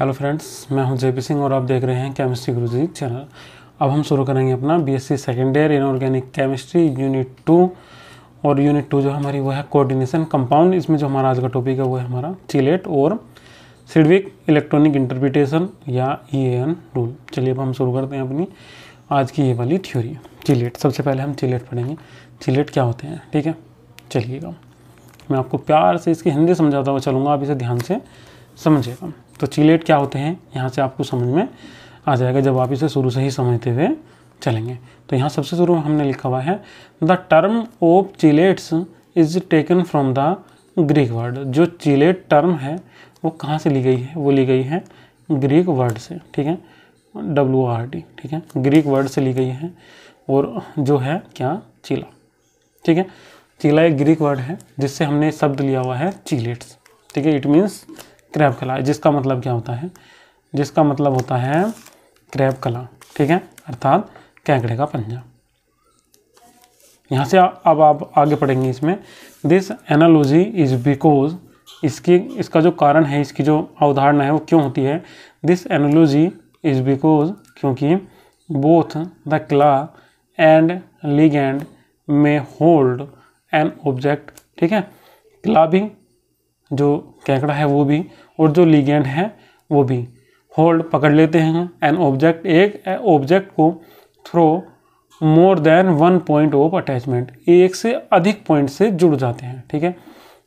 hello friends मैं हूं JP Singh और आप देख रहे हैं केमिस्ट्री गुरुजी चैनल अब हम शुरू करेंगे अपना BSc second year in organic chemistry unit two और यूनिट टू जो हमारी वो है कोऑर्डिनेशन कंपाउंड इसमें जो हमारा आज का टॉपिक है वो है हमारा चिलेट और सिडविक इलेक्ट्रॉनिक इंटरप्रिटेशन या ई e रूल चलिए अब हम शुरू करते हैं अपनी आज की ये वाली थ्योरी चिलेट सबसे पहले हम चिलेट पढ़ेंगे चिलेट क्या होते हैं ठीक है चलिएगा मैं आपको प्यार से इसकी हिंदी समझाता हुआ चलूँगा आप इसे ध्यान से समझिएगा तो चिलेट क्या होते हैं यहाँ से आपको समझ में आ जाएगा जब आप इसे शुरू से ही समझते हुए चलेंगे तो यहाँ सबसे शुरू हमने लिखा हुआ है the term of chelates is taken from the Greek word जो चिलेट टर्म है वो कहाँ से ली गई है वो ली गई है ग्रीक वर्ड से ठीक है डब्ल्यू आर डी ठीक है ग्रीक वर्ड से ली गई है और जो है क्या चीला ठीक है चीला एक ग्रीक वर्ड है जिससे हमने शब्द लिया हुआ है चिलेट्स ठीक है इट मीन्स क्रैप कला जिसका मतलब क्या होता है जिसका मतलब होता है क्रैप कला ठीक है अर्थात कैंकड़े का पंजा यहाँ से अब आप आगे पढ़ेंगे इसमें दिस एनालॉजी इज बिकॉज इसकी इसका जो कारण है इसकी जो अवधारणा है वो क्यों होती है दिस एनोलॉजी इज बिकॉज क्योंकि both the claw and ligand में होल्ड एन ऑब्जेक्ट ठीक है क्ला भी जो केकड़ा है वो भी और जो लीगेंड है वो भी होल्ड पकड़ लेते हैं एन ऑब्जेक्ट एक ऑब्जेक्ट को through more than one point of attachment एक से अधिक पॉइंट से जुड़ जाते हैं ठीक है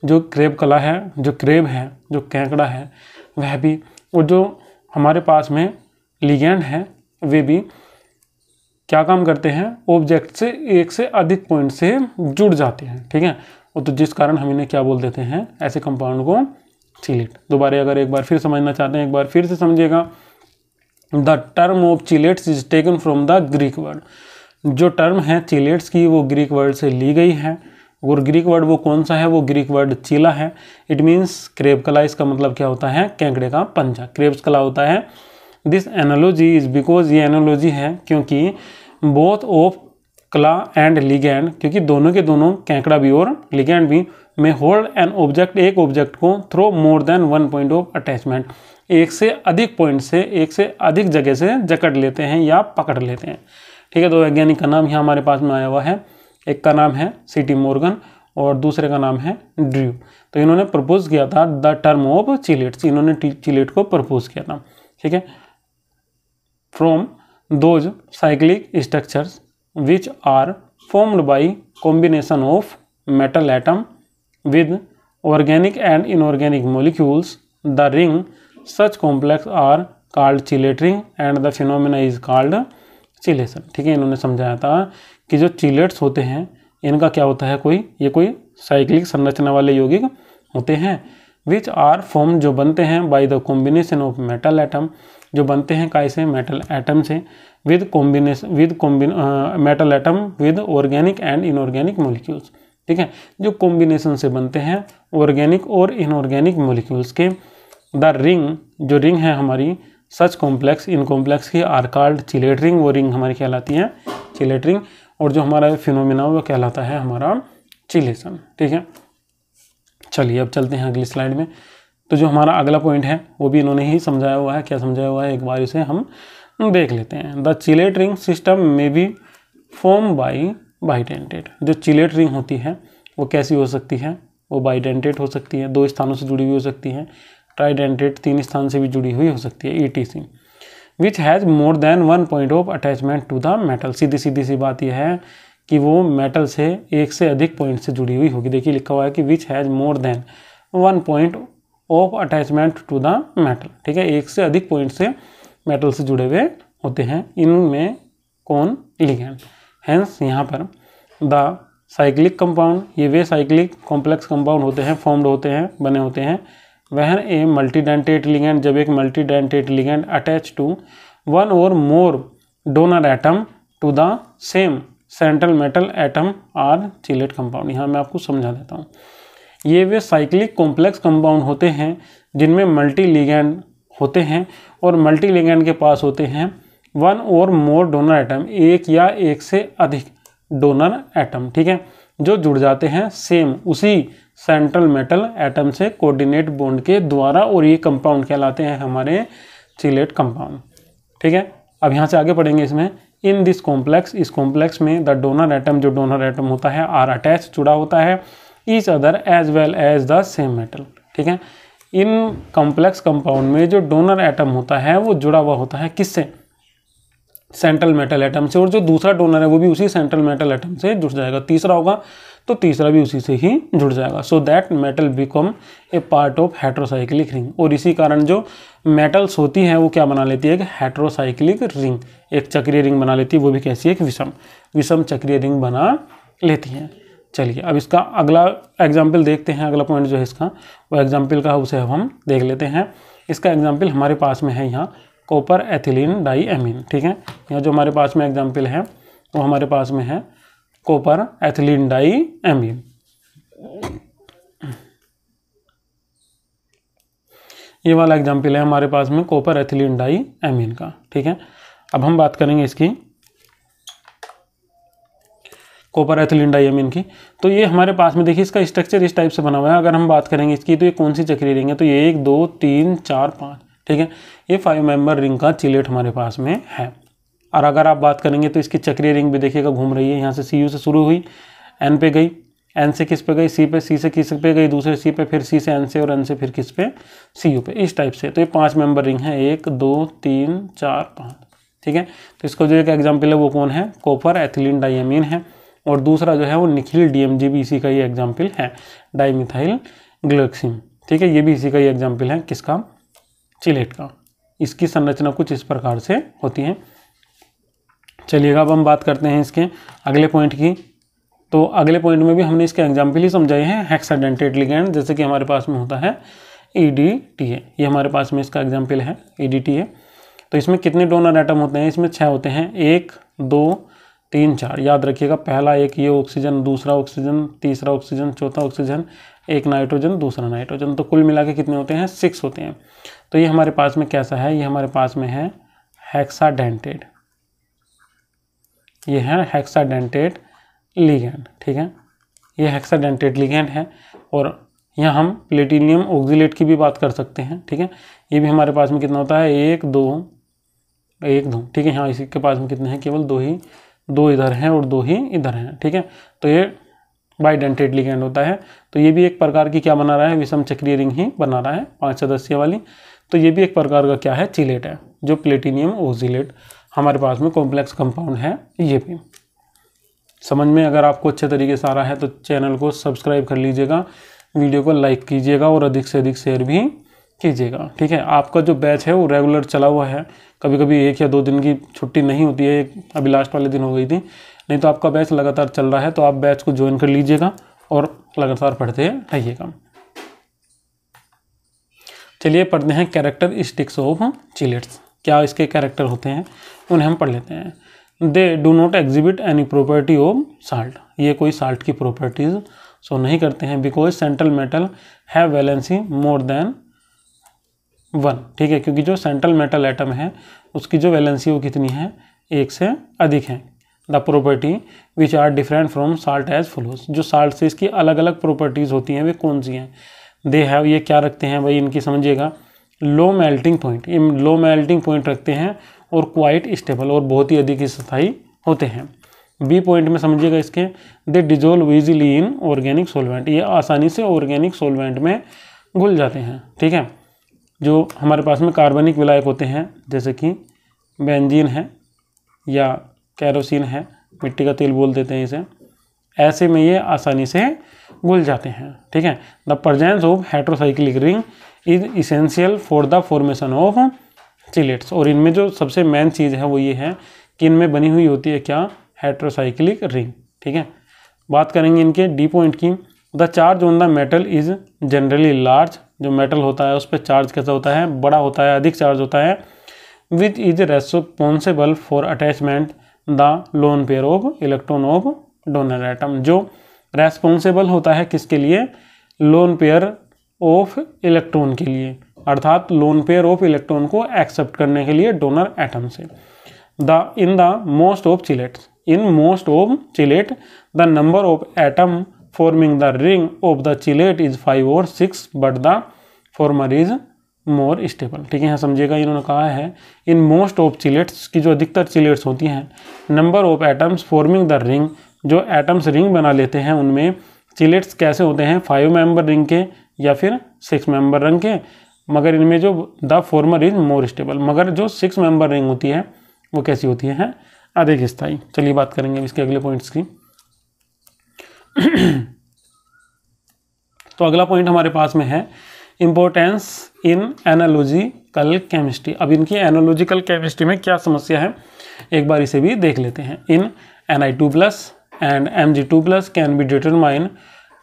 जो क्रेब कला है जो क्रेब है जो कैंकड़ा है वह भी और जो हमारे पास में लिगेंड है वे भी क्या काम करते हैं ऑब्जेक्ट से एक से अधिक पॉइंट से जुड़ जाते हैं ठीक है और तो जिस कारण हम इन्हें क्या बोल देते हैं ऐसे कंपाउंड को चिलेट दोबारा अगर एक बार फिर समझना चाहते हैं एक बार फिर से समझिएगा the term of chelates is taken from the Greek word जो टर्म है चिलेट्स की वो ग्रीक वर्ड से ली गई है और ग्रीक वर्ड वो कौन सा है वो ग्रीक वर्ड चीला है इट मीन्स क्रेब कला इसका मतलब क्या होता है कैंकड़े का पंजा क्रेब्स कला होता है दिस एनोलॉजी इज बिकॉज ये एनोलॉजी है क्योंकि both of claw and ligand क्योंकि दोनों के दोनों कैंकड़ा भी और लिगैंड भी में होल्ड एन ऑब्जेक्ट एक ऑब्जेक्ट को through more than one point of attachment एक से अधिक पॉइंट से एक से अधिक जगह से जकड़ लेते हैं या पकड़ लेते हैं ठीक है दो वैज्ञानिक का नाम यहाँ हमारे पास में आया हुआ है एक का नाम है सिटी मोर्गन और दूसरे का नाम है ड्र्यू तो इन्होंने प्रपोज किया था द टर्म ऑफ चिलेट्स इन्होंने चिलेट को प्रपोज किया था ठीक है from those cyclic structures which are formed by combination of metal atom with organic and inorganic molecules the ring such complex are called chelate ring and the phenomena is called chelation ठीक है इन्होंने समझाया था कि जो chelates होते हैं इनका क्या होता है कोई ये कोई साइक्लिक संरचना वाले यौगिक होते हैं विच आर फॉर्म जो बनते हैं by the combination of metal atom जो बनते हैं काय से मेटल एटम से with combination with combine metal atom with organic and inorganic molecules ठीक है जो कॉम्बिनेशन से बनते हैं ऑर्गेनिक और इनऑर्गेनिक मोलिक्यूल्स के द रिंग जो रिंग है हमारी सच कॉम्प्लेक्स इन कॉम्प्लेक्स की आरकार्ड चिलेट रिंग वो रिंग हमारी कहलाती है चिलेट रिंग और जो हमारा फिनोमिना वो कहलाता है हमारा चिलेशन ठीक है चलिए अब चलते हैं अगली स्लाइड में तो जो हमारा अगला पॉइंट है वो भी इन्होंने ही समझाया हुआ है क्या समझाया हुआ है एक बार इसे हम देख लेते हैं the chelate ring system may be formed by bidentate जो चिलेट रिंग होती है वो कैसी हो सकती है वो बाइडेंटेड हो सकती है दो स्थानों से जुड़ी हुई हो सकती है ट्राइडेंटेड तीन स्थान से भी जुड़ी हुई हो सकती है E T C which has more than one point of attachment to the metal सीधी सीधी सी बात यह है कि वो मेटल से एक से अधिक पॉइंट से जुड़ी हुई होगी देखिए लिखा हुआ है कि which has more than one point of attachment to the metal ठीक है एक से अधिक पॉइंट से मेटल से जुड़े हुए होते हैं इनमें कौन लिगेंड हैंस यहाँ पर द साइक्लिक कंपाउंड ये वे साइक्लिक कॉम्प्लेक्स कंपाउंड होते हैं फॉर्म्ड होते हैं बने होते हैं वह ए मल्टीडेंटेट लिगेंड जब एक multidentate ligand attach to one और more donor atom to the same central metal atom are chelate compound यहाँ मैं आपको समझा देता हूँ ये वे साइक्लिक कॉम्प्लेक्स कंपाउंड होते हैं जिनमें मल्टी लिगैंड होते हैं और मल्टी लिगैंड के पास होते हैं वन और मोर डोनर एटम एक या एक से अधिक डोनर एटम ठीक है जो जुड़ जाते हैं सेम उसी सेंट्रल मेटल एटम से कोऑर्डिनेट बॉन्ड के द्वारा और ये कंपाउंड कहलाते हैं हमारे चिलेट कंपाउंड ठीक है अब यहाँ से आगे पढ़ेंगे इसमें इन दिस कॉम्प्लेक्स इस कॉम्प्लेक्स में द डोनर एटम जो डोनर एटम होता है आर अटैच जुड़ा होता है each other as well as the same metal ठीक है इन कॉम्प्लेक्स कंपाउंड में जो डोनर एटम होता है वो जुड़ा हुआ होता है किससे सेंट्रल मेटल एटम से और जो दूसरा डोनर है वो भी उसी सेंट्रल मेटल एटम से जुड़ जाएगा तीसरा होगा तो तीसरा भी उसी से ही जुड़ जाएगा so that metal become a part of heterocyclic ring और इसी कारण जो मेटल्स होती हैं वो क्या बना लेती है एक हेट्रोसाइक्लिक रिंग एक चक्रीय रिंग बना लेती है वो भी कैसी है एक विषम विषम चक्रीय रिंग बना लेती है चलिए अब इसका अगला एग्जाम्पल देखते हैं अगला पॉइंट जो है इसका वो एग्जाम्पल का उसे अब हम देख लेते हैं इसका एग्जाम्पल हमारे पास में है यहाँ कॉपर एथिलीन डाई एमीन ठीक है यहाँ जो हमारे पास में एग्जाम्पल है वो हमारे पास में है कॉपर एथिलीन डाई एमीन ये वाला एग्जाम्पल है हमारे पास में कॉपर एथिलीन डाई एमीन का ठीक है अब हम बात करेंगे इसकी कॉपर एथिलीन डाइमिन की तो ये हमारे पास में देखिए इसका स्ट्रक्चर इस टाइप से बना हुआ है अगर हम बात करेंगे इसकी तो ये कौन सी चक्री रिंग है तो ये एक दो तीन चार पाँच ठीक है ये फाइव मेंबर रिंग का चिलेट हमारे पास में है और अगर आप बात करेंगे तो इसकी चक्रीय रिंग भी देखिएगा घूम रही है यहाँ से सी से शुरू हुई एन पे गई एन से किस पे गई सी पे सी से किस पे गई दूसरे सी पे फिर सी से एन से और एन से फिर किस पे सी यू पे इस टाइप से तो ये पांच मेंबर रिंग है एक दो तीन चार पाँच ठीक है तो इसका जो एक एग्जाम्पल है वो कौन है कॉपर एथिलीन डाइमीन है और दूसरा जो है वो निखिल डी भी इसी का ही एग्जाम्पल है डाईमिथाइल ग्लक्सिम ठीक है ये भी इसी का ही एग्जाम्पल है किसका चिलेट का इसकी संरचना कुछ इस प्रकार से होती है चलिएगा अब हम बात करते हैं इसके अगले पॉइंट की तो अगले पॉइंट में भी हमने इसके एग्जाम्पल ही समझाए हैं हेक्साडेंटेड लिगेंड जैसे कि हमारे पास में होता है ई डी टी ए ये हमारे पास में इसका एग्जाम्पल है ई डी टी ए तो इसमें कितने डोनर आइटम होते हैं इसमें छः होते हैं एक दो तीन चार याद रखिएगा पहला एक ये ऑक्सीजन दूसरा ऑक्सीजन तीसरा ऑक्सीजन चौथा ऑक्सीजन एक नाइट्रोजन दूसरा नाइट्रोजन तो कुल मिला के कितने होते हैं सिक्स होते हैं तो ये हमारे पास में कैसा है ये हमारे पास में है हेक्साडेंटेड ये है हेक्साडेंटेड लिगेंड ठीक है ये हेक्साडेंटेड लिगेंड है और यहाँ हम प्लेटिनियम ऑक्जिलेट की भी बात कर सकते हैं ठीक है ये भी हमारे पास में कितना होता है एक दो एक दो ठीक है यहाँ इसी के पास में कितने हैं केवल दो ही दो इधर हैं और दो ही इधर हैं ठीक है तो ये बाई डेंटेड लिगेंड होता है तो ये भी एक प्रकार की क्या बना रहा है विषम चक्रीय रिंग ही बना रहा है पाँच सदस्य वाली तो ये भी एक प्रकार का क्या है चिलेट है जो प्लेटिनियम ओजिलेट हमारे पास में कॉम्प्लेक्स कंपाउंड है ये भी समझ में अगर आपको अच्छे तरीके से आ रहा है तो चैनल को सब्सक्राइब कर लीजिएगा वीडियो को लाइक कीजिएगा और अधिक से अधिक शेयर भी कीजिएगा ठीक है आपका जो बैच है वो रेगुलर चला हुआ है कभी कभी एक या दो दिन की छुट्टी नहीं होती है अभी लास्ट वाले दिन हो गई थी नहीं तो आपका बैच लगातार चल रहा है तो आप बैच को ज्वाइन कर लीजिएगा और लगातार पढ़ते रहिएगा चलिए पढ़ते हैं कैरेक्टर स्टिक्स ऑफ चिलेट्स क्या इसके कैरेक्टर होते हैं उन्हें हम पढ़ लेते हैं they do not exhibit any property of salt ये कोई साल्ट की प्रॉपर्टीज़ सो नहीं करते हैं because central metal have valency more than one ठीक है क्योंकि जो सेंट्रल मेटल एटम है उसकी जो वैलेंसी वो कितनी है एक से अधिक है the property which are different from salt as follows जो साल्ट से इसकी अलग अलग प्रॉपर्टीज़ होती हैं वे कौन सी हैं दे हैव ये क्या रखते हैं भाई इनकी समझिएगा लो मेल्टिंग पॉइंट ये लो मेल्टिंग पॉइंट रखते हैं और क्वाइट स्टेबल और बहुत ही अधिक स्थाई होते हैं बी पॉइंट में समझिएगा इसके they dissolve easily in organic solvent ये आसानी से ऑर्गेनिक सोलवेंट में घुल जाते हैं ठीक है जो हमारे पास में कार्बनिक विलायक होते हैं जैसे कि बेंजीन है या कैरोसिन है मिट्टी का तेल बोल देते हैं इसे ऐसे में ये आसानी से घुल जाते हैं ठीक है the presence of heterocyclic ring is essential for the formation of chelates और इनमें जो सबसे मेन चीज़ है वो ये है कि इनमें बनी हुई होती है क्या हाइड्रोसाइक्लिक रिंग ठीक है बात करेंगे इनके डी पॉइंट की the charge on the metal is generally large जो मेटल होता है उस पर चार्ज कैसा होता है बड़ा होता है अधिक चार्ज होता है which is responsible for attachment the lone pair of electron of donor atom जो रेस्पॉन्सिबल होता है किसके लिए लोन पेयर ऑफ इलेक्ट्रॉन के लिए अर्थात लोन पेयर ऑफ इलेक्ट्रॉन को एक्सेप्ट करने के लिए डोनर एटम से the in the most of chelates in most of chelate the number of atom forming the ring of the chelate is five और six but the former is more stable ठीक है समझिएगा इन्होंने कहा है इन most of chelates की जो अधिकतर चिलेट्स होती हैं number of atoms forming the ring जो एटम्स रिंग बना लेते हैं उनमें चिलेट्स कैसे होते हैं फाइव मेंबर रिंग के या फिर सिक्स मेंबर रिंग के मगर इनमें जो the former is more stable मगर जो सिक्स मेंबर रिंग होती है वो कैसी होती है अधिक स्थायी चलिए बात करेंगे इसके अगले पॉइंट्स की तो अगला पॉइंट हमारे पास में है इम्पोर्टेंस इन एनालॉजिकल केमिस्ट्री अब इनकी एनालॉजिकल केमिस्ट्री में क्या समस्या है एक बार इसे भी देख लेते हैं in N I two plus and M G two plus can be determine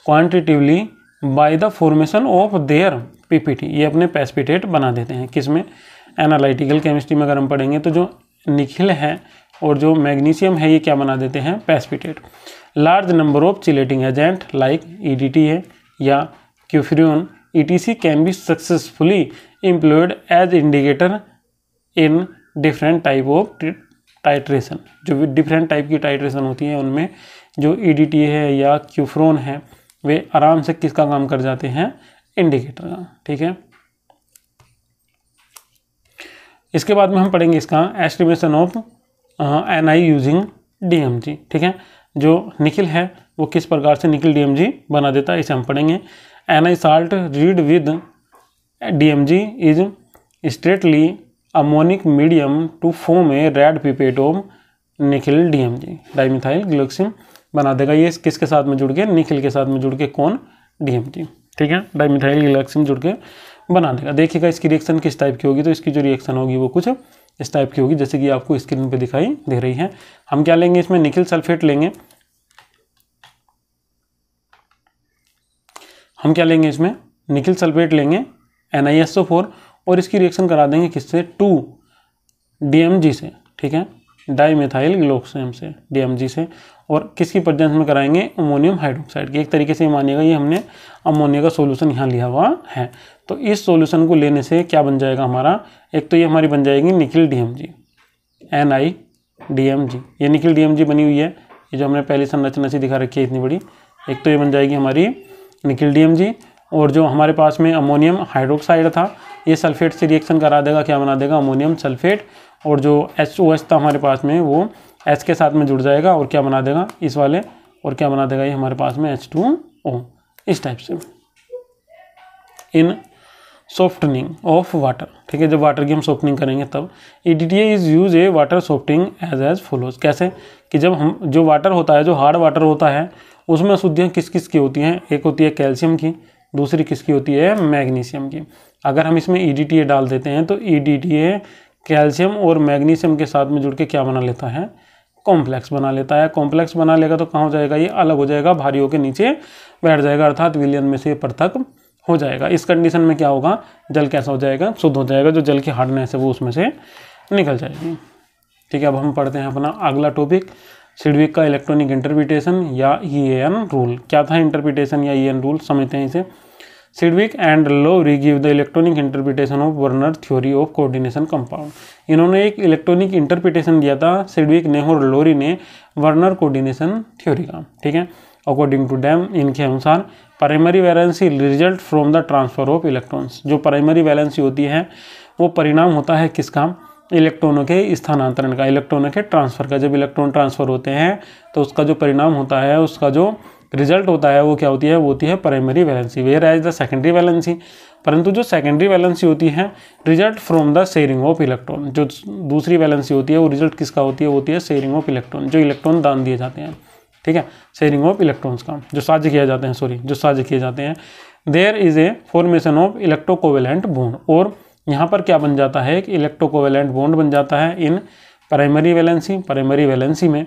quantitatively by the formation of their PPT ये अपने पेस्पिटेट बना देते हैं किसमें एनालिटिकल केमिस्ट्री में अगर हम पढ़ेंगे तो जो निखिल है और जो मैग्नीशियम है ये क्या बना देते हैं precipitate large number of chelating agent like EDT है या cupferron ETC can be successfully employed as indicator in different type of titration जो भी डिफरेंट टाइप की टाइट्रेशन होती है उनमें जो ई है या क्यूफ्रोन है वे आराम से किसका काम कर जाते हैं इंडिकेटर का ठीक है इसके बाद में हम पढ़ेंगे इसका estimation of N I using D M G ठीक है जो निखिल है वो किस प्रकार से निखिल डीएमजी बना देता है इसे हम पढ़ेंगे N I salt read with DMG is strictly ammoniacal medium to form a red पिपेटोम निखिल डीएमजी डाइमिथाइल ग्लोक्सिन बना देगा ये किसके साथ में जुड़ के निखिल के साथ में जुड़ के कौन डीएमजी ठीक है डाइमिथाइल ग्लोक्सिन जुड़ के बना देगा देखिएगा इसकी रिएक्शन किस टाइप की होगी तो इसकी जो रिएक्शन होगी वो कुछ इस टाइप की होगी जैसे कि आपको स्क्रीन पे दिखाई दे रही है हम क्या लेंगे इसमें निखिल सल्फेट लेंगे हम क्या लेंगे इसमें निकिल सल्फेट लेंगे एन और इसकी रिएक्शन करा देंगे किससे टू डी से ठीक है डाईमिथाइल ग्लोक्सम से डी से और किसकी प्रजेंस में कराएंगे अमोनियम हाइड्रोक्साइड की एक तरीके से मानिएगा ये हमने अमोनिया का सोल्यूशन यहाँ लिया हुआ है तो इस सोल्यूशन को लेने से क्या बन जाएगा हमारा एक तो ये हमारी बन जाएगी nickel D N I D ये निकिल डी बनी हुई है ये जो हमने पहली संरचना से दिखा रखी है इतनी बड़ी एक तो ये बन जाएगी हमारी निकिल डी और जो हमारे पास में अमोनियम हाइड्रोक्साइड था ये सल्फेट से रिएक्शन करा देगा क्या बना देगा अमोनियम सल्फेट और जो एच ओ था हमारे पास में वो एच के साथ में जुड़ जाएगा और क्या बना देगा इस वाले और क्या बना देगा ये हमारे पास में एच टू ओ इस टाइप से इन सॉफ्टनिंग ऑफ वाटर ठीक है जब वाटर की हम सॉफ्टनिंग करेंगे तब E D T is use a water softening as as follows कैसे कि जब हम जो वाटर होता है जो हार्ड वाटर होता है उसमें अशुद्धियाँ किस किस की होती हैं एक होती है कैल्शियम की दूसरी किसकी होती है मैग्नीशियम की अगर हम इसमें ई e डाल देते हैं तो ई e कैल्शियम और मैग्नीशियम के साथ में जुड़ के क्या बना लेता है कॉम्प्लेक्स बना लेता है कॉम्प्लेक्स बना लेगा तो कहाँ हो जाएगा ये अलग हो जाएगा भारी होकर नीचे बैठ जाएगा अर्थात विलियन में से पृथक हो जाएगा इस कंडीशन में क्या होगा जल कैसा हो जाएगा शुद्ध हो जाएगा जो जल की हार्डनेस है वो उसमें से निकल जाएगी ठीक है अब हम पढ़ते हैं अपना अगला टॉपिक सिडविक का इलेक्ट्रॉनिक इंटरप्रिटेशन या ई एन रूल क्या था इंटरप्रिटेशन या ई एन रूल समझते हैं इसे सिडविक एंड री give the electronic interpretation of Werner theory of coordination compound इन्होंने एक इलेक्ट्रॉनिक इंटरप्रिटेशन दिया था सिडविक ने और लोरी ने वर्नर कोऑर्डिनेशन थ्योरी का ठीक है अकॉर्डिंग टू डैम इनके अनुसार primary valency result from the transfer of electrons जो प्राइमरी वैलेंसी होती है वो परिणाम होता है किसका इलेक्ट्रॉनों के स्थानांतरण का इलेक्ट्रॉनों के ट्रांसफ़र का जब इलेक्ट्रॉन ट्रांसफ़र होते हैं तो उसका जो परिणाम होता है उसका जो रिजल्ट होता है वो क्या होती है वो होती है primary valency whereas the secondary valency परंतु जो सेकेंडरी वैलेंसी होती है result from the sharing of electron जो दूसरी वैलेंसी होती है वो रिजल्ट किसका होती है वो होती है शेयरिंग ऑफ इलेक्ट्रॉन जो इलेक्ट्रॉन दान दिए जाते हैं ठीक है शेयरिंग ऑफ इलेक्ट्रॉन्स का जो साझ किया जाते हैं सॉरी जो साझ किए जाते हैं there is a formation of electrocovalent bond और यहाँ पर क्या बन जाता है एक इलेक्ट्रोकोवेलेंट बॉन्ड बन जाता है इन प्राइमरी वैलेंसी प्राइमरी वैलेंसी में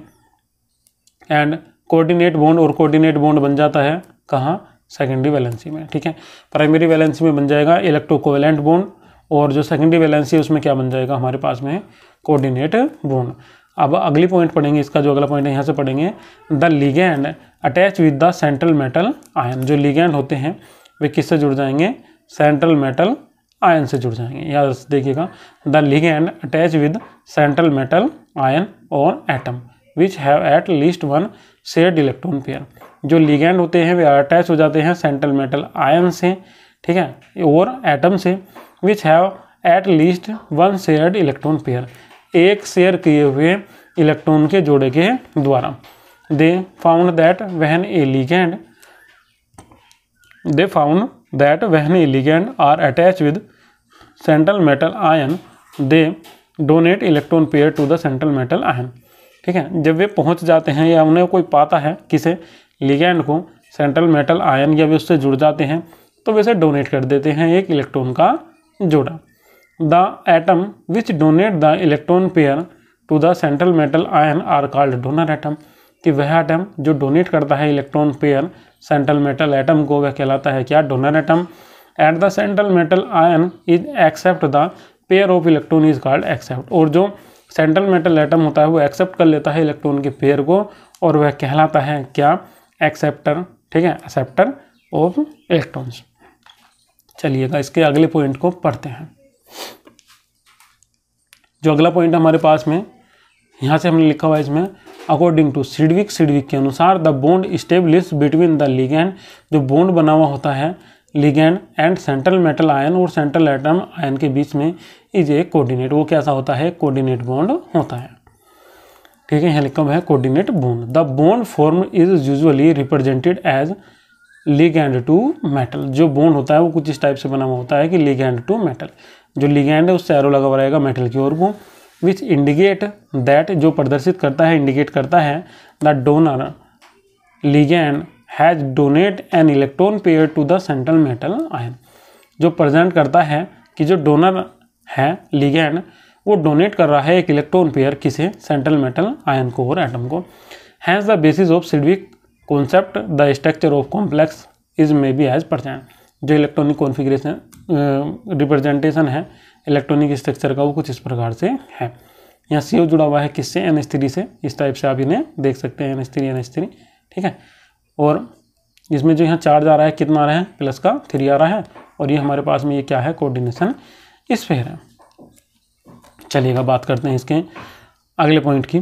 एंड कोऑर्डिनेट बॉन्ड और कोऑर्डिनेट बॉन्ड बन जाता है कहाँ सेकेंडरी वैलेंसी में ठीक है प्राइमरी वैलेंसी में बन जाएगा इलेक्ट्रोकोवेलेंट बॉन्ड और जो सेकेंडरी वैलेंसी है उसमें क्या बन जाएगा हमारे पास में कोऑर्डिनेट बॉन्ड अब अगली पॉइंट पढ़ेंगे इसका जो अगला पॉइंट है यहाँ से पढ़ेंगे the ligand attach with the central metal ion जो लिगेंड होते हैं वे किससे जुड़ जाएंगे सेंट्रल मेटल आयन से जुड़ जाएंगे याद देखिएगा the ligand attach with central metal ion और atom which have at least one shared electron pair जो लिगेंड होते हैं वे अटैच हो जाते हैं सेंट्रल मेटल आयन से ठीक है और एटम से which have at least one shared electron pair एक शेयर किए हुए इलेक्ट्रॉन के जोड़े के द्वारा दे found that when a ligand they found that when ligand are attached with central metal ion they donate electron pair to the central metal ion ठीक है जब वे पहुंच जाते हैं या उन्हें कोई पाता है किसे लिगेंड को सेंट्रल मेटल आयन या वे उससे जुड़ जाते हैं तो वैसे डोनेट कर देते हैं एक इलेक्ट्रॉन का जोड़ा the atom which donate the electron pair to the central metal ion are called donor atom कि वह आइटम जो डोनेट करता है electron pair central metal atom को वह कहलाता है क्या donor atom at the central metal ion is accept the pair of electron is called accept और जो सेंट्रल मेटल एटम होता है वो एक्सेप्ट कर लेता है इलेक्ट्रॉन के पेयर को और वह कहलाता है क्या एक्सेप्टर ठीक है एक्सेप्टर ऑफ इलेक्ट्रॉन्स चलिएगा इसके अगले पॉइंट को पढ़ते हैं जो अगला पॉइंट हमारे पास में यहाँ से हमने लिखा हुआ है इसमें अकॉर्डिंग टू सिडविक सिडविक के अनुसार the bond establish between the ligand जो बोंड बना हुआ होता है ligand and central metal ion और सेंट्रल एटम आयन के बीच में इज ए कोऑर्डिनेट वो कैसा होता है कोऑर्डिनेट बॉन्ड होता है ठीक है हेलिकम है coordinate bond the bond form is usually represented as ligand to metal जो बोन्ड होता है वो कुछ इस टाइप से बना हुआ होता है कि लिगैंड टू मेटल जो लिगैंड है उससे एरो लगा हुआ रहेगा मेटल की ओर वो विच इंडिकेट दैट जो प्रदर्शित करता है इंडिकेट करता है the donor ligand has donate an electron pair to the central metal ion जो प्रेजेंट करता है कि जो डोनर है लीगैन वो डोनेट कर रहा है एक इलेक्ट्रॉन पेयर किसे सेंट्रल मेटल आयन को और एटम को has the basis of Sidgwick concept the structure of complex is may be as percent जो इलेक्ट्रॉनिक कॉन्फिग्रेशन रिप्रेजेंटेशन है इलेक्ट्रॉनिक स्ट्रक्चर का वो कुछ इस प्रकार से है यहाँ सी जुड़ा हुआ है किससे एन से इस टाइप से आप इन्हें देख सकते हैं एन एस एन ठीक है और इसमें जो यहाँ चार्ज आ रहा है कितना आ रहा है प्लस का थ्री आ रहा है और ये हमारे पास में ये क्या है कोऑर्डिनेशन स्फेयर है चलिएगा बात करते हैं इसके अगले पॉइंट की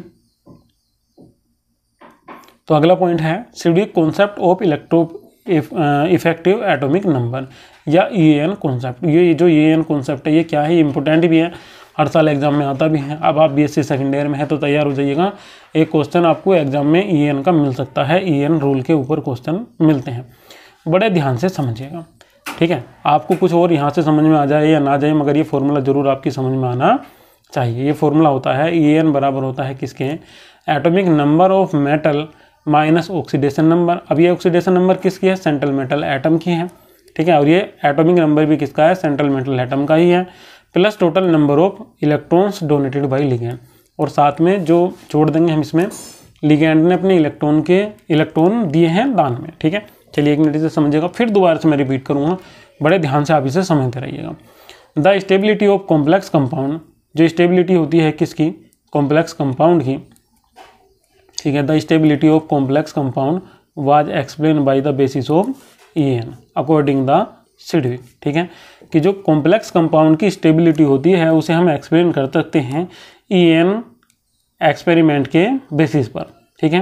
तो अगला पॉइंट है CD concept of electro effective atomic number या ई एन कॉन्सेप्ट ये जो ई एन कॉन्सेप्ट है ये क्या है इंपॉर्टेंट भी है हर साल एग्जाम में आता भी है अब आप बीएससी सेकंड ईयर में है तो तैयार हो जाइएगा एक क्वेश्चन आपको एग्जाम में ई e एन का मिल सकता है ई एन रूल के ऊपर क्वेश्चन मिलते हैं बड़े ध्यान से समझिएगा ठीक है आपको कुछ और यहाँ से समझ में आ जाए या ना जाए मगर ये फॉर्मूला ज़रूर आपकी समझ में आना चाहिए ये फॉर्मूला होता है ई e एन बराबर होता है किसके atomic number of metal minus oxidation number अब ये ऑक्सीडेशन नंबर किसकी है सेंट्रल मेटल एटम की है ठीक है और ये एटॉमिक नंबर भी किसका है सेंट्रल मेटल एटम का ही है plus total number of electrons donated by ligand और साथ में जो छोड़ देंगे हम इसमें लिगेंड ने अपने इलेक्ट्रॉन के इलेक्ट्रॉन दिए हैं दान में ठीक है चलिए एक मिनट से समझिएगा फिर दोबारा से मैं रिपीट करूँगा बड़े ध्यान से आप इसे समझते रहिएगा the stability of complex compound जो स्टेबिलिटी होती है किसकी कॉम्प्लेक्स कंपाउंड की ठीक है the stability of complex compound was explain by the basis of E N according the Sidgwick ठीक है कि जो कॉम्प्लेक्स कंपाउंड की स्टेबिलिटी होती है उसे हम एक्सप्लेन कर सकते हैं ई एन एक्सपेरिमेंट के बेसिस पर ठीक है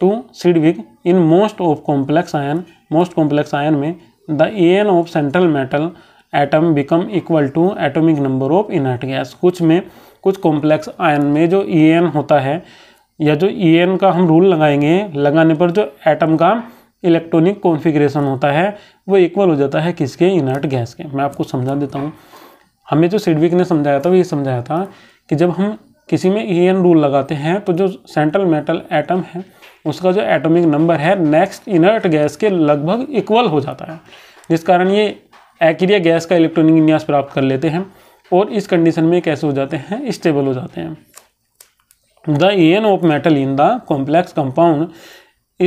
to Sidgwick in most of complex ion most complex ion में the A N of central metal atom become equal to atomic number of inert gas कुछ में कुछ कॉम्प्लेक्स आयन में जो ई एन होता है या जो ई एन का हम रूल लगाएंगे लगाने पर जो एटम का इलेक्ट्रॉनिक कॉन्फ़िगरेशन होता है वो इक्वल हो जाता है किसके इनर्ट गैस के मैं आपको समझा देता हूँ हमें जो सिडविक ने समझाया था वो ये समझाया था कि जब हम किसी में ई एन रूल लगाते हैं तो जो सेंट्रल मेटल एटम है उसका जो एटॉमिक नंबर है नेक्स्ट इनर्ट गैस के लगभग इक्वल हो जाता है जिस कारण ये एक्रिया गैस का इलेक्ट्रॉनिक विन्यास प्राप्त कर लेते हैं और इस कंडीशन में कैसे हो जाते हैं स्टेबल हो जाते हैं the N of metal in the complex compound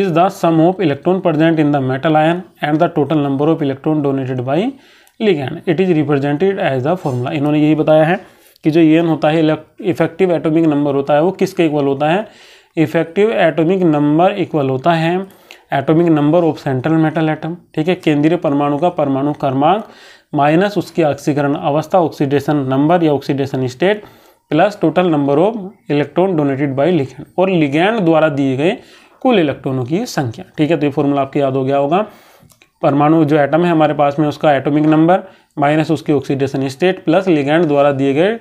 is the sum of electron present in the metal ion and the total number of electron donated by ligand it is represented as the formula इन्होंने यही बताया है कि जो N होता है effective atomic number होता है वो किसके इक्वल होता है इफेक्टिव एटोमिक नंबर इक्वल होता है atomic number of central metal atom ठीक है केंद्रीय परमाणु का परमाणु क्रमांक माइनस उसकी ऑक्सीकरण अवस्था ऑक्सीडेशन नंबर या oxidation state plus total number of electron donated by ligand और लिगैंड द्वारा दिए गए कुल इलेक्ट्रॉनों की संख्या ठीक है तो ये फॉर्मूला आपको याद हो गया होगा परमाणु जो एटम है हमारे पास में उसका एटॉमिक नंबर माइनस उसकी ऑक्सीडेशन स्टेट प्लस लिगैंड द्वारा दिए गए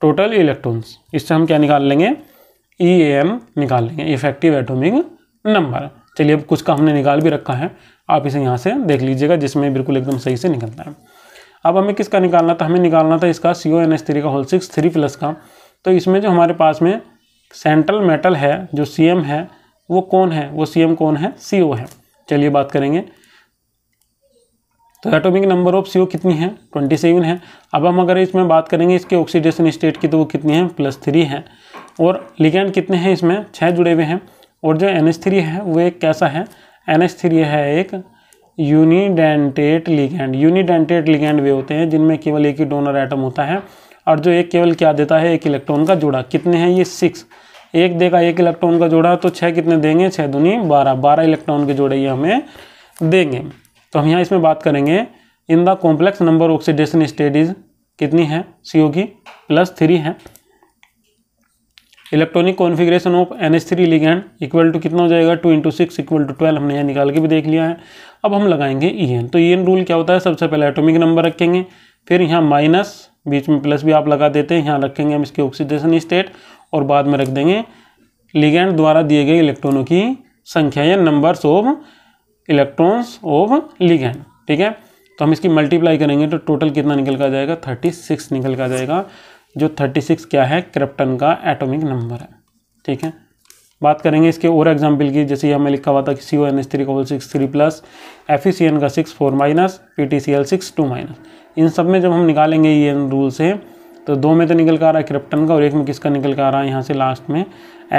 टोटल इलेक्ट्रॉन्स इससे हम क्या निकाल लेंगे ई e एम निकाल लेंगे इफेक्टिव एटॉमिक नंबर चलिए अब कुछ का हमने निकाल भी रखा है आप इसे यहाँ से देख लीजिएगा जिसमें बिल्कुल एकदम सही से निकलता है अब हमें किसका निकालना था हमें निकालना था इसका C O N S three का होल सिक्स थ्री प्लस का तो इसमें जो हमारे पास में सेंट्रल मेटल है जो सी एम है वो कौन है वो सी एम कौन है सी ओ है चलिए बात करेंगे तो atomic number of C O कितनी है ट्वेंटी सेवन है अब हम अगर इसमें बात करेंगे इसके ऑक्सीडेशन स्टेट की तो वो कितनी है प्लस थ्री है और लिगेंड कितने हैं इसमें छः जुड़े हुए हैं और जो एन एस थ्री है वो एक कैसा है एन एस थ्री है एक यूनिडेंटेट लिगेंड यूनिडेंटेट लिगेंड वे होते हैं जिनमें केवल एक ही डोनर एटम होता है और जो एक केवल क्या देता है एक इलेक्ट्रॉन का जोड़ा कितने हैं ये सिक्स एक देगा एक इलेक्ट्रॉन का जोड़ा तो छः कितने देंगे छः दुनी बारह बारह इलेक्ट्रॉन के जोड़े ये हमें देंगे तो हम यहाँ इसमें बात करेंगे in the complex number oxidation states कितनी है सी की प्लस थ्री है electronic configuration of N S three ligand equal to कितना हो जाएगा two into six equal to twelve हमने यहाँ निकाल के भी देख लिया है अब हम लगाएंगे ई e एन तो ई एन रूल क्या होता है सबसे पहले एटॉमिक नंबर रखेंगे फिर यहाँ माइनस बीच में प्लस भी आप लगा देते हैं यहाँ रखेंगे हम इसके ऑक्सीडेशन स्टेट और बाद में रख देंगे लिगेंड द्वारा दिए गए इलेक्ट्रॉनों की संख्या या numbers of electrons of ligand ठीक है तो हम इसकी मल्टीप्लाई करेंगे तो टोटल कितना निकल कर जाएगा थर्टी सिक्स निकल कर जाएगा जो 36 क्या है क्रिप्टन का एटॉमिक नंबर है ठीक है बात करेंगे इसके और एग्जाम्पल की जैसे हमें लिखा हुआ था कि C O N S three कबल six three plus F E C N का six four minus P T C L six two minus इन सब में जब हम निकालेंगे ये रूल से तो दो में तो निकल कर आ रहा है क्रिप्टन का और एक में किसका निकल कर आ रहा है यहाँ से लास्ट में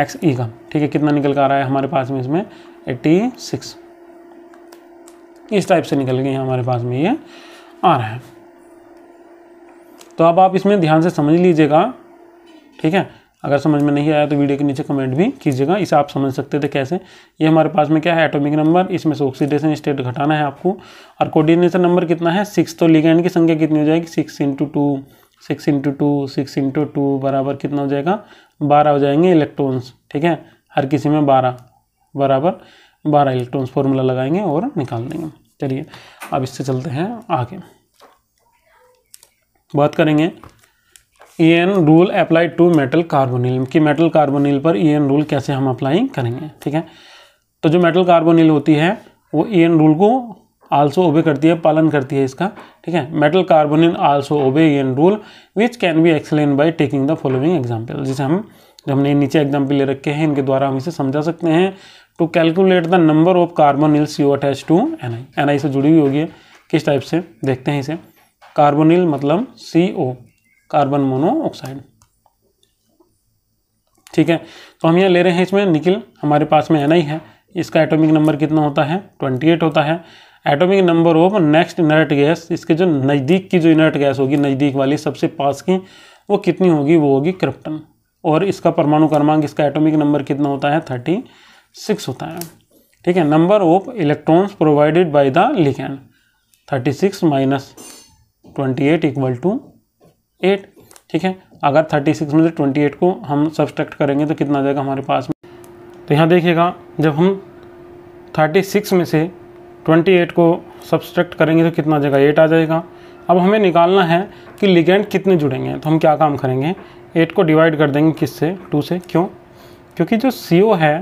एक्स ई e का ठीक है कितना निकल कर आ रहा है हमारे पास में इसमें एट्टी सिक्स इस टाइप से निकल गए हमारे पास में ये आ रहा है तो अब आप इसमें ध्यान से समझ लीजिएगा ठीक है अगर समझ में नहीं आया तो वीडियो के नीचे कमेंट भी कीजिएगा इसे आप समझ सकते थे कैसे ये हमारे पास में क्या है एटॉमिक नंबर इसमें से ऑक्सीडेशन स्टेट घटाना है आपको और कोऑर्डिनेशन नंबर कितना है सिक्स तो लिगेंड की संख्या कितनी हो जाएगी six into two six into two six into two बराबर कितना हो जाएगा बारह हो जाएंगे इलेक्ट्रॉन्स ठीक है हर किसी में बारह बराबर बारह इलेक्ट्रॉन्स फॉर्मूला लगाएंगे और निकाल देंगे चलिए अब इससे चलते हैं आगे बात करेंगे E N rule apply to metal carbonyl कि मेटल कार्बोनिल पर ई एन रूल कैसे हम अप्लाई करेंगे ठीक है तो जो मेटल कार्बोनिल होती है वो ई एन रूल को आल्सो ओबे करती है पालन करती है इसका ठीक है metal carbonyl also obey E N rule which can be explain by taking the following example जिसे हम जो हमने नीचे एग्जाम्पल ले रखे हैं इनके द्वारा हम इसे समझा सकते हैं to calculate the number of carbonyl C O attach to N I N I से जुड़ी हुई होगी किस टाइप से देखते हैं इसे कार्बोनिल मतलब सी ओ कार्बन मोनोऑक्साइड ठीक है तो हम यहाँ ले रहे हैं इसमें निकिल हमारे पास में एन आई है इसका एटॉमिक नंबर कितना होता है 28 होता है atomic number of next inert gas इसके जो नज़दीक की जो इनर्ट गैस होगी नज़दीक वाली सबसे पास की वो कितनी होगी वो होगी क्रिप्टन और इसका परमाणु क्रमांक इसका एटॉमिक नंबर कितना होता है थर्टी सिक्स होता है ठीक है number of electrons provided by the ligand thirty six minus twenty eight equal to eight ठीक है अगर थर्टी सिक्स में से ट्वेंटी एट को हम सब्सट्रैक्ट करेंगे तो कितना आ जाएगा हमारे पास में तो यहाँ देखिएगा जब हम थर्टी सिक्स में से ट्वेंटी एट को सब्सट्रैक्ट करेंगे तो कितना आ जाएगा एट आ जाएगा अब हमें निकालना है कि लिगेंड कितने जुड़ेंगे तो हम क्या काम करेंगे एट को डिवाइड कर देंगे किससे टू से क्यों क्योंकि जो सी है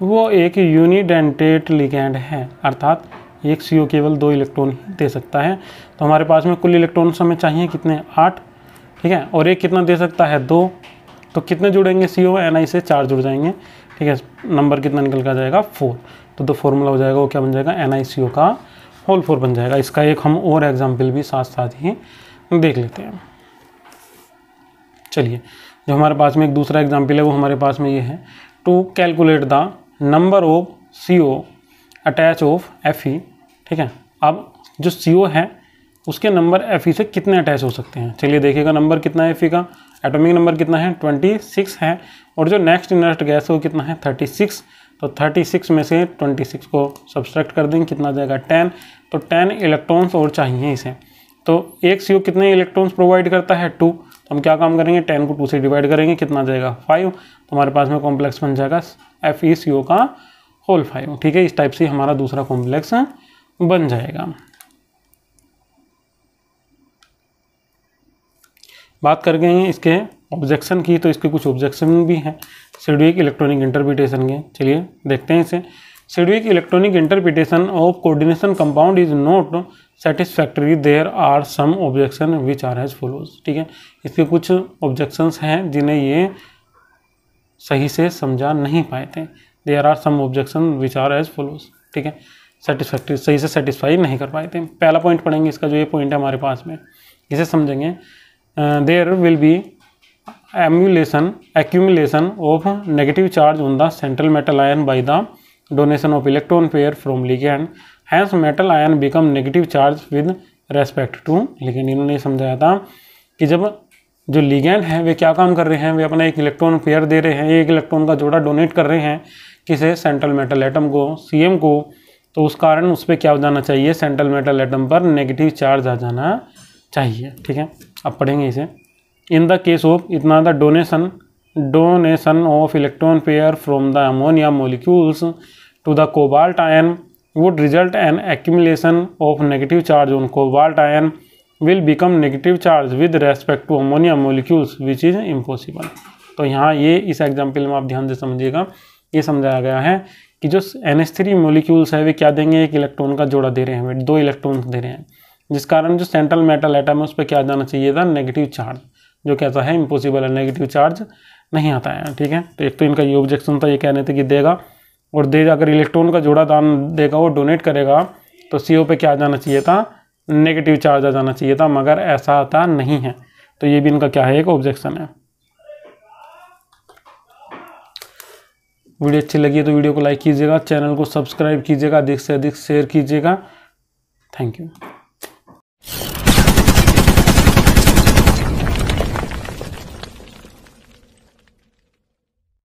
वो एक यूनिडेंटेड लिगेंड है अर्थात एक सी केवल दो इलेक्ट्रॉन दे सकता है तो हमारे पास में कुल इलेक्ट्रॉन हमें चाहिए कितने आठ ठीक है और एक कितना दे सकता है दो तो कितने जुड़ेंगे सी ओ एन आई से चार जुड़ जाएंगे ठीक है नंबर कितना निकल कर जाएगा फोर तो दो फॉर्मूला हो जाएगा वो क्या बन जाएगा एन सी ओ का होल फोर बन जाएगा इसका एक हम और एग्जाम्पल भी साथ साथ ही देख लेते हैं चलिए जो हमारे पास में एक दूसरा एग्जाम्पल है वो हमारे पास में ये है to calculate the number of C O attach of F E ठीक है अब जो सी है उसके नंबर एफ e से कितने अटैच हो सकते हैं चलिए देखिएगा नंबर कितना है एफ e का एटॉमिक नंबर कितना है 26 है और जो नेक्स्ट इनरेस्ट गैस है वो कितना है 36 तो 36 में से 26 को सब्सट्रैक्ट कर देंगे कितना जाएगा 10 तो 10 इलेक्ट्रॉन्स और चाहिए इसे तो एक सी कितने इलेक्ट्रॉन्स प्रोवाइड करता है टू तो हम क्या काम करेंगे टेन को टू से डिवाइड करेंगे कितना जाएगा फाइव तो हमारे पास में कॉम्प्लेक्स बन जाएगा एफ ई सी ओ का होल फाइव ठीक है इस टाइप से हमारा दूसरा कॉम्प्लेक्स है बन जाएगा बात कर गए हैं इसके ऑब्जेक्शन की तो इसके कुछ ऑब्जेक्शन भी हैं सिडविक इलेक्ट्रॉनिक इंटरप्रिटेशन के चलिए देखते हैं इसे Sidgwick electronic interpretation of coordination compound is not satisfactory there are some objection which are as follows ठीक है इसके कुछ ऑब्जेक्शंस हैं जिन्हें ये सही से समझा नहीं पाए थे there are some objection which are as follows ठीक है सेटिस्फैक्ट्री सही से सेटिस्फाई नहीं कर पाए थे पहला पॉइंट पढ़ेंगे इसका जो ये पॉइंट है हमारे पास में इसे समझेंगे there will be emulation accumulation of negative charge on the central metal ion by the donation of electron pair from ligand hence metal ion become negative charge with respect to ligand इन्होंने ये समझाया था कि जब जो ligand है वे क्या काम कर रहे हैं वे अपना एक इलेक्ट्रॉन पेयर दे रहे हैं एक इलेक्ट्रॉन का जोड़ा डोनेट कर रहे हैं किसे सेंट्रल मेटल एटम को सी को तो उस कारण उस पर क्या हो जाना चाहिए सेंट्रल मेटल एटम पर नेगेटिव चार्ज आ जाना चाहिए ठीक है अब पढ़ेंगे इसे इन द केस ऑफ इतना the donation donation of electron pair from the ammonia molecules to the cobalt ion would result an accumulation of negative charge on cobalt ion will become negative charge with respect to ammonia molecules which is impossible तो यहाँ ये इस example में आप ध्यान से समझिएगा ये समझाया गया है कि जो एन एस थ्री मोलिक्यूल्स है वे क्या देंगे एक इलेक्ट्रॉन का जोड़ा दे रहे हैं दो इलेक्ट्रॉन दे रहे हैं जिस कारण जो सेंट्रल मेटल एटम है उस पर क्या जाना चाहिए था नेगेटिव चार्ज जो कहता है इम्पोसिबल है नेगेटिव चार्ज नहीं आता है ठीक है तो एक तो इनका ये ऑब्जेक्शन था ये कह रहे थे कि देगा और दे अगर इलेक्ट्रॉन का जोड़ा दान देगा वो डोनेट करेगा तो सी ओ पे क्या आ जाना चाहिए था नेगेटिव चार्ज आ जाना चाहिए था मगर ऐसा आता नहीं है तो ये भी इनका क्या है एक ऑब्जेक्शन है वीडियो अच्छी लगी है तो वीडियो को लाइक कीजिएगा चैनल को सब्सक्राइब कीजिएगा अधिक से अधिक शेयर कीजिएगा थैंक यू